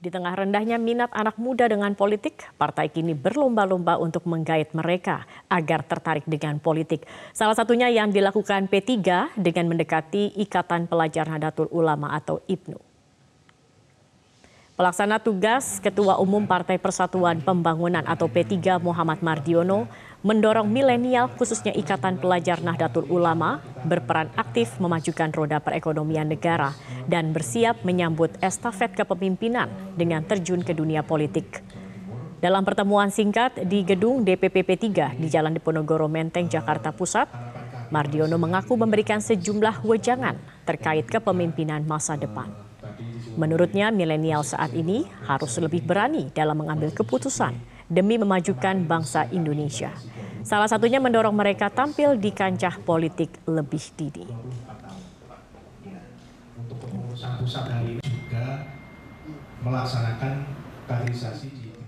Di tengah rendahnya minat anak muda dengan politik, partai kini berlomba-lomba untuk menggait mereka agar tertarik dengan politik. Salah satunya yang dilakukan P3 dengan mendekati Ikatan Pelajar Nadatul Ulama atau IPNU. Pelaksana tugas Ketua Umum Partai Persatuan Pembangunan atau P3 Muhammad Mardiono mendorong milenial khususnya Ikatan Pelajar Nahdlatul Ulama berperan aktif memajukan roda perekonomian negara dan bersiap menyambut estafet kepemimpinan dengan terjun ke dunia politik. Dalam pertemuan singkat di gedung DPP P3 di Jalan Diponegoro Menteng, Jakarta Pusat, Mardiono mengaku memberikan sejumlah wejangan terkait kepemimpinan masa depan. Menurutnya, milenial saat ini harus lebih berani dalam mengambil keputusan demi memajukan bangsa Indonesia. Salah satunya mendorong mereka tampil di kancah politik lebih dini. Untuk pengurusan pusat hari ini juga melaksanakan kaderisasi di